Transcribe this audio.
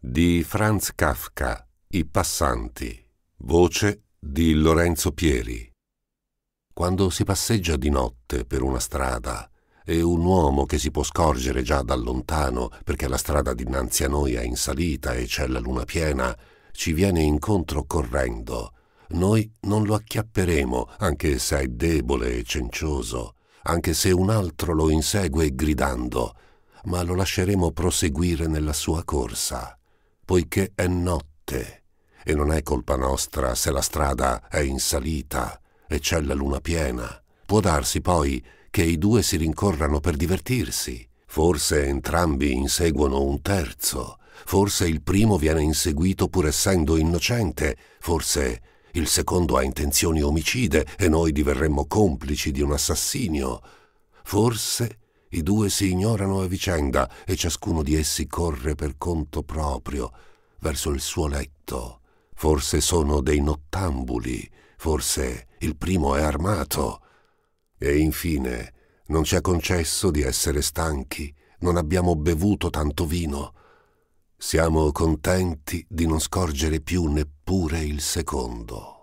di Franz Kafka, I passanti, voce di Lorenzo Pieri. Quando si passeggia di notte per una strada e un uomo che si può scorgere già da lontano perché la strada dinanzi a noi è in salita e c'è la luna piena, ci viene incontro correndo, noi non lo acchiapperemo anche se è debole e cencioso, anche se un altro lo insegue gridando, ma lo lasceremo proseguire nella sua corsa poiché è notte e non è colpa nostra se la strada è in salita e c'è la luna piena. Può darsi poi che i due si rincorrano per divertirsi. Forse entrambi inseguono un terzo, forse il primo viene inseguito pur essendo innocente, forse il secondo ha intenzioni omicide e noi diverremmo complici di un assassinio. Forse i due si ignorano a vicenda e ciascuno di essi corre per conto proprio verso il suo letto. Forse sono dei nottambuli, forse il primo è armato. E infine non ci è concesso di essere stanchi, non abbiamo bevuto tanto vino. Siamo contenti di non scorgere più neppure il secondo.